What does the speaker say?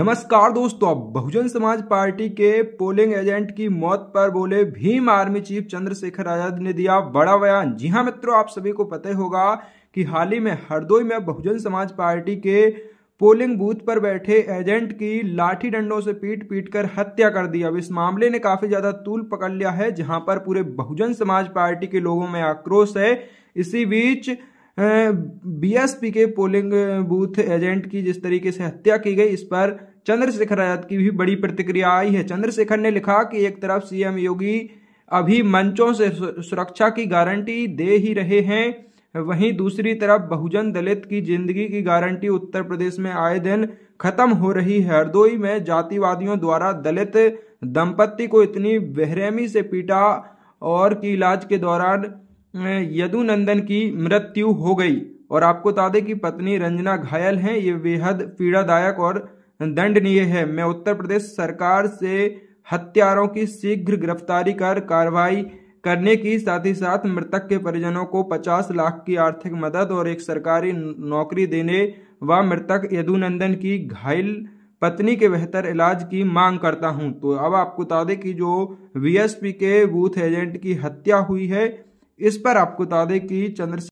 नमस्कार दोस्तों बहुजन समाज पार्टी के पोलिंग एजेंट की मौत पर बोले भीम आर्मी चीफ चंद्रशेखर आजाद ने दिया बड़ा बयान जी हाँ मित्रों आप सभी को पता होगा कि हाल ही में हरदोई में बहुजन समाज पार्टी के पोलिंग बूथ पर बैठे एजेंट की लाठी डंडों से पीट पीट कर हत्या कर दी अब इस मामले ने काफी ज्यादा तूल पकड़ लिया है जहां पर पूरे बहुजन समाज पार्टी के लोगों में आक्रोश है इसी बीच बीएसपी के पोलिंग बूथ एजेंट की जिस तरीके से हत्या की गई इस पर चंद्रशेखर आजाद की भी बड़ी प्रतिक्रिया आई है चंद्रशेखर ने लिखा कि एक तरफ सीएम योगी अभी मंचों से सुरक्षा की गारंटी दे ही रहे हैं वहीं दूसरी तरफ बहुजन दलित की जिंदगी की गारंटी उत्तर प्रदेश में आए दिन खत्म हो रही है हरदोई में जातिवादियों द्वारा दलित दंपत्ति को इतनी बेरहमी से पीटा और की इलाज के दौरान यदुनंदन की मृत्यु हो गई और आपको बता दें कि पत्नी रंजना घायल हैं ये बेहद पीड़ादायक और दंडनीय है मैं उत्तर प्रदेश सरकार से हत्यारों की शीघ्र गिरफ्तारी कर कार्रवाई करने की साथ ही साथ मृतक के परिजनों को 50 लाख की आर्थिक मदद और एक सरकारी नौकरी देने व मृतक यदुनंदन की घायल पत्नी के बेहतर इलाज की मांग करता हूं तो अब आपको बता दें कि जो वीएसपी के बूथ एजेंट की हत्या हुई है इस पर आपको बता दें कि चंद्र